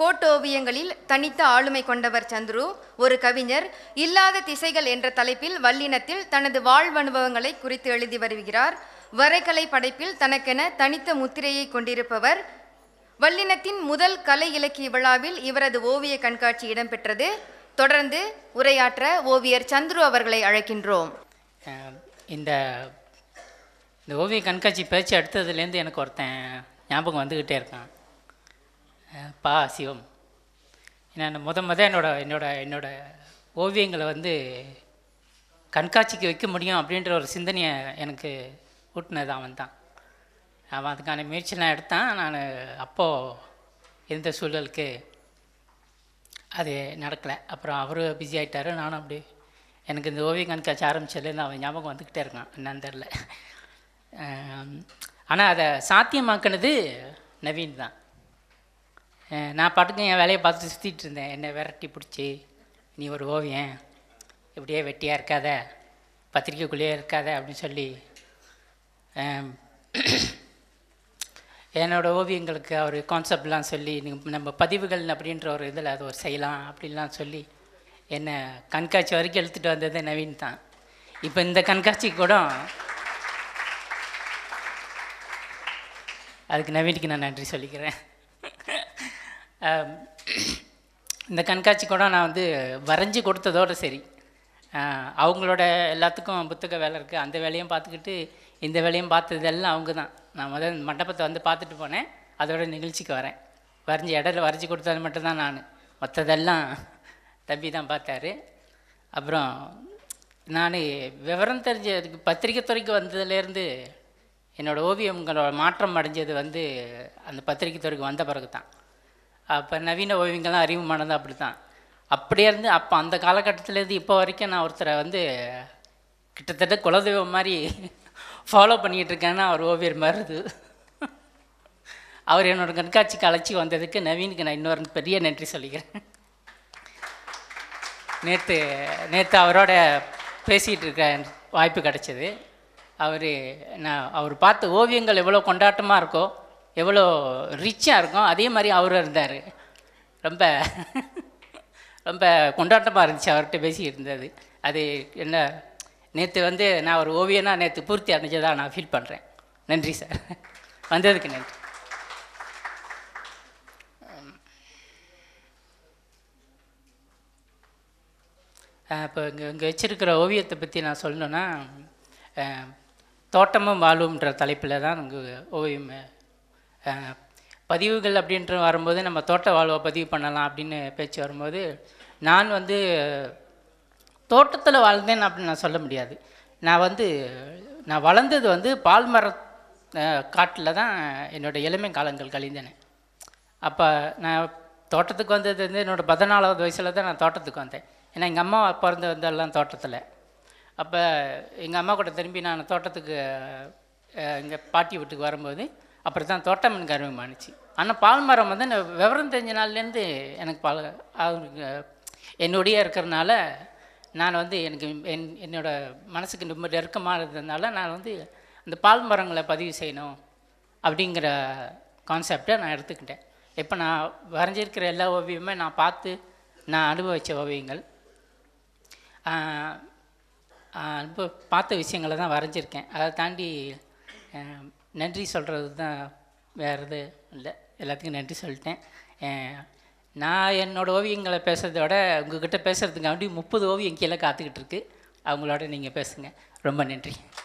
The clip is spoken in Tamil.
கோட்டோவியங்களில் தனித்த ஆளுமை கொண்டவர் சந்துரு ஒரு கவிஞர் இல்லாத திசைகள் என்ற தலைப்பில் வல்லினத்தில் தனது வாழ்வனுபவங்களை குறித்து எழுதி வருகிறார் வரைகலை படைப்பில் தனக்கென தனித்த முத்திரையை கொண்டிருப்பவர் வல்லினத்தின் முதல் கலை இலக்கிய விழாவில் இவரது ஓவிய கண்காட்சி இடம்பெற்றது தொடர்ந்து உரையாற்ற ஓவியர் சந்துரு அவர்களை அழைக்கின்றோம் இந்த இந்த ஓவிய கண்காட்சி பேச்சு அடுத்ததுலேருந்து எனக்கு ஒருத்தன் ஞாபகம் வந்துக்கிட்டே இருக்கான் பா சிவம் நான் முத முத என்னோட என்னோட என்னோட ஓவியங்களை வந்து கண்காட்சிக்கு வைக்க முடியும் அப்படின்ற ஒரு சிந்தனையை எனக்கு ஊட்டினது அவன் தான் அவன் அதுக்கான முயற்சியெலாம் எடுத்தான் நான் அப்போது எந்த சூழலுக்கு அது நடக்கலை அப்புறம் அவரும் பிஸி ஆகிட்டார் நானும் அப்படி எனக்கு இந்த ஓவிய கண்காட்சி ஆரம்பிச்சதுலேருந்து அவன் ஞாபகம் வந்துக்கிட்டே இருக்கான் என்னன்னு தெரில ஆனால் அதை சாத்தியமாக்கினது நவீன் தான் நான் பாட்டுக்கு என் வேலையை பார்த்துட்டு சுற்றிட்டு இருந்தேன் என்னை விரட்டி பிடிச்சி நீ ஒரு ஓவியம் இப்படியே வெட்டியாக இருக்காத பத்திரிக்கைக்குள்ளேயே இருக்காத அப்படின்னு சொல்லி என்னோடய ஓவியங்களுக்கு அவர் கான்செப்ட்லாம் சொல்லி நம்ம பதிவுகள் அப்படின்ற ஒரு இதில் அது ஒரு செய்யலாம் அப்படின்லாம் சொல்லி என்னை கண்காட்சி வரைக்கும் எழுத்துட்டு வந்தது நவீன் தான் இப்போ இந்த கண்காட்சி கூட அதுக்கு நவீனுக்கு நான் நன்றி சொல்லிக்கிறேன் இந்த கண்காட்சி கூட நான் வந்து வரைஞ்சி கொடுத்ததோடு சரி அவங்களோட எல்லாத்துக்கும் புத்தக வேலை இருக்குது அந்த வேலையும் பார்த்துக்கிட்டு இந்த வேலையும் பார்த்ததெல்லாம் அவங்க தான் நான் முதல் மண்டபத்தை வந்து பார்த்துட்டு போனேன் அதோட நிகழ்ச்சிக்கு வரேன் வரைஞ்சி இடத்துல வரைஞ்சி கொடுத்தது மட்டும்தான் நான் மற்றதெல்லாம் தம்பி தான் பார்த்தாரு அப்புறம் நான் விவரம் தெரிஞ்ச பத்திரிக்கை துறைக்கு வந்ததுலேருந்து என்னோடய ஓவியங்களோட மாற்றம் அடைஞ்சது வந்து அந்த பத்திரிக்கை துறைக்கு வந்த பிறகு தான் அப்போ நவீன ஓவியங்கள்லாம் அறிவுமானது அப்படி தான் அப்படியே இருந்து அப்போ அந்த காலகட்டத்திலேருந்து இப்போ வரைக்கும் நான் ஒருத்தரை வந்து கிட்டத்தட்ட குலதெய்வம் மாதிரி ஃபாலோ பண்ணிக்கிட்டு இருக்கேன்னா அவர் ஓவியர் மாறுது அவர் என்னோடய கண்காட்சிக்கு அழைச்சி வந்ததுக்கு நவீனுக்கு நான் இன்னொரு பெரிய நன்றி சொல்லிக்கிறேன் நேற்று நேற்று அவரோட பேசிகிட்டு இருக்க வாய்ப்பு கிடச்சிது அவர் நான் அவர் பார்த்த ஓவியங்கள் எவ்வளோ கொண்டாட்டமாக இருக்கோ எவ்வளோ ரிச்சாக இருக்கும் அதே மாதிரி அவரும் இருந்தார் ரொம்ப ரொம்ப கொண்டாட்டமாக இருந்துச்சு அவர்கிட்ட பேசி இருந்தது அது என்ன நேற்று வந்து நான் ஒரு ஓவியனாக நேற்று பூர்த்தி அடைஞ்சதாக நான் ஃபீல் பண்ணுறேன் நன்றி சார் வந்ததுக்கு நன்றி இப்போ இங்கே இங்கே வச்சுருக்கிற ஓவியத்தை பற்றி நான் சொல்லணுன்னா தோட்டமும் வாழும்ன்ற தலைப்பில் தான் உங்கள் ஓவியம் பதிவுகள் அப்படின்ற வரும்போது நம்ம தோட்ட வாழ்வை பதிவு பண்ணலாம் அப்படின்னு பேச்சு வரும்போது நான் வந்து தோட்டத்தில் வாழ்ந்தேன் அப்படின்னு நான் சொல்ல முடியாது நான் வந்து நான் வளர்ந்தது வந்து பால் மர காட்டில் தான் என்னோடய இளமை காலங்கள் கழிந்தேன் அப்போ நான் தோட்டத்துக்கு வந்தது வந்து என்னோடய பதினாலாவது வயசில் தான் நான் தோட்டத்துக்கு வந்தேன் ஏன்னா எங்கள் அம்மா பிறந்து வந்தெல்லாம் தோட்டத்தில் அப்போ எங்கள் அம்மா கூட திரும்பி நான் தோட்டத்துக்கு எங்கள் பாட்டி வீட்டுக்கு வரும்போது அப்படி தான் தோட்டம் எனக்கு மாணிச்சு ஆனால் பால் மரம் வந்து நான் விவரம் தெரிஞ்ச நாள்லேருந்து எனக்கு பால் அவருக்கு என்னுடைய இருக்கிறனால நான் வந்து எனக்கு என் என்னோடய மனசுக்கு ரொம்ப நெருக்கமாக இருந்ததுனால நான் வந்து அந்த பால் மரங்களை பதிவு செய்யணும் அப்படிங்கிற கான்செப்டை நான் எடுத்துக்கிட்டேன் இப்போ நான் வரைஞ்சிருக்கிற எல்லா ஓவியமுமே நான் பார்த்து நான் அனுபவித்த ஓவியங்கள் அனுபவ பார்த்த விஷயங்களை தான் வரைஞ்சிருக்கேன் அதை தாண்டி நன்றி சொல்கிறது தான் வேறு இது இல்லை எல்லாத்துக்கும் நன்றி சொல்லிட்டேன் நான் என்னோடய ஓவியங்களை பேசுகிறத விட உங்ககிட்ட பேசுகிறதுக்காண்டி முப்பது ஓவியம் கீழே காத்துக்கிட்டு இருக்கு அவங்களோட நீங்கள் பேசுங்க ரொம்ப நன்றி